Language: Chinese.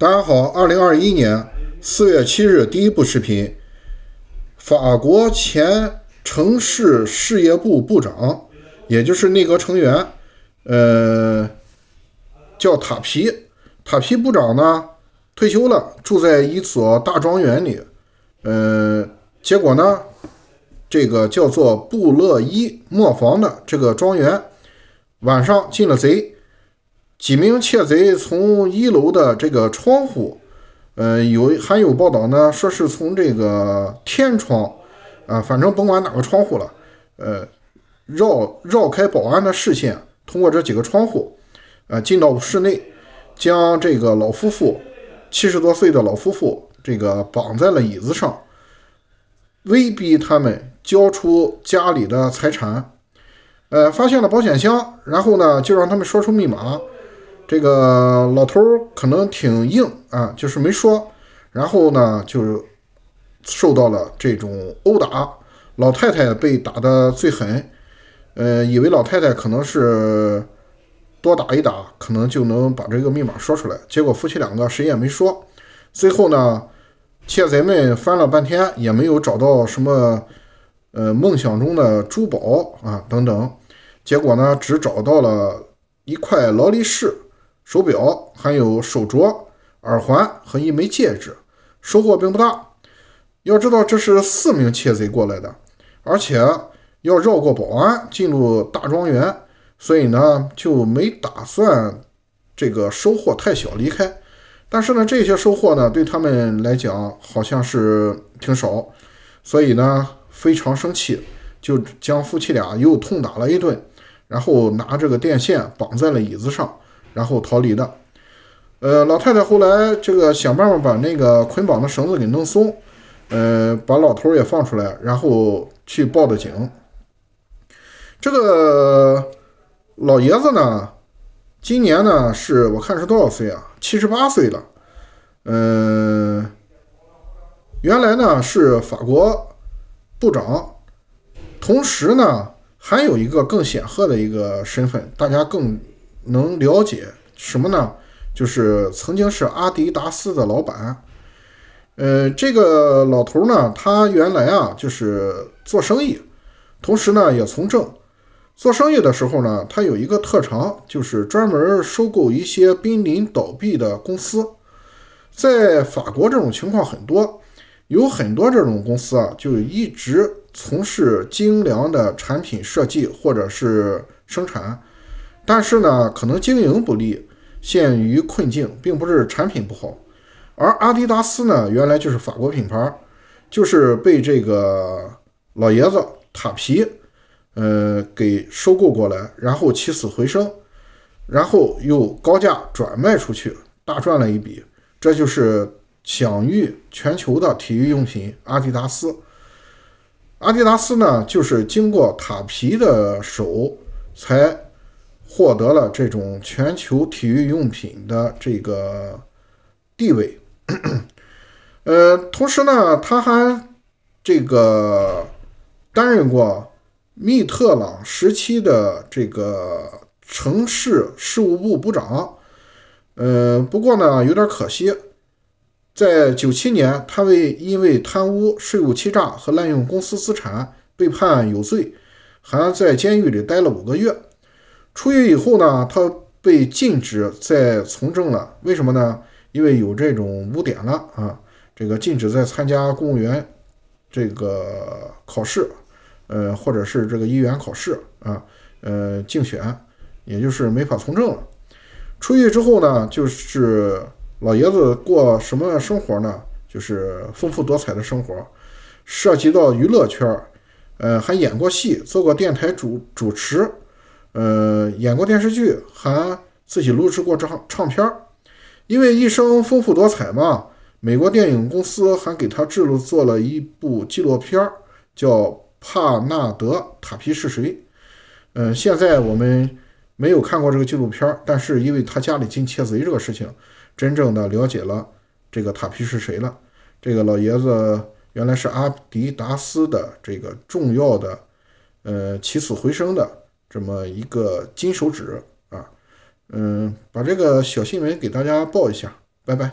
大家好，二零二一年四月七日，第一部视频。法国前城市事业部部长，也就是内阁成员，呃，叫塔皮。塔皮部长呢退休了，住在一所大庄园里。呃，结果呢，这个叫做布勒伊磨坊的这个庄园，晚上进了贼。几名窃贼从一楼的这个窗户，呃，有还有报道呢，说是从这个天窗，啊，反正甭管哪个窗户了，呃，绕绕开保安的视线，通过这几个窗户，呃，进到室内，将这个老夫妇，七十多岁的老夫妇，这个绑在了椅子上，威逼他们交出家里的财产，呃，发现了保险箱，然后呢，就让他们说出密码。这个老头可能挺硬啊，就是没说，然后呢，就受到了这种殴打。老太太被打的最狠，呃，以为老太太可能是多打一打，可能就能把这个密码说出来。结果夫妻两个谁也没说。最后呢，窃贼们翻了半天也没有找到什么，呃，梦想中的珠宝啊等等。结果呢，只找到了一块劳力士。手表，还有手镯、耳环和一枚戒指，收获并不大。要知道，这是四名窃贼过来的，而且要绕过保安进入大庄园，所以呢就没打算这个收获太小离开。但是呢，这些收获呢对他们来讲好像是挺少，所以呢非常生气，就将夫妻俩又痛打了一顿，然后拿这个电线绑在了椅子上。然后逃离的，呃，老太太后来这个想办法把那个捆绑的绳子给弄松，呃，把老头也放出来，然后去报的警。这个老爷子呢，今年呢是我看是多少岁啊？七十八岁了。嗯，原来呢是法国部长，同时呢还有一个更显赫的一个身份，大家更。能了解什么呢？就是曾经是阿迪达斯的老板，呃，这个老头呢，他原来啊就是做生意，同时呢也从政。做生意的时候呢，他有一个特长，就是专门收购一些濒临倒闭的公司。在法国，这种情况很多，有很多这种公司啊，就一直从事精良的产品设计或者是生产。但是呢，可能经营不利，陷于困境，并不是产品不好。而阿迪达斯呢，原来就是法国品牌，就是被这个老爷子塔皮，呃，给收购过来，然后起死回生，然后又高价转卖出去，大赚了一笔。这就是享誉全球的体育用品阿迪达斯。阿迪达斯呢，就是经过塔皮的手才。获得了这种全球体育用品的这个地位，呃，同时呢，他还这个担任过密特朗时期的这个城市事务部部长，呃，不过呢，有点可惜，在九七年，他为因为贪污、税务欺诈和滥用公司资产被判有罪，还在监狱里待了五个月。出狱以后呢，他被禁止再从政了。为什么呢？因为有这种污点了啊。这个禁止再参加公务员这个考试，呃，或者是这个议员考试啊，呃，竞选，也就是没法从政了。出狱之后呢，就是老爷子过什么生活呢？就是丰富多彩的生活，涉及到娱乐圈，呃，还演过戏，做过电台主主持。呃，演过电视剧，还自己录制过唱唱片儿，因为一生丰富多彩嘛。美国电影公司还给他制作了一部纪录片儿，叫《帕纳德塔皮是谁》。嗯，现在我们没有看过这个纪录片儿，但是因为他家里进窃贼这个事情，真正的了解了这个塔皮是谁了。这个老爷子原来是阿迪达斯的这个重要的，呃，起死回生的。这么一个金手指啊，嗯，把这个小新闻给大家报一下，拜拜。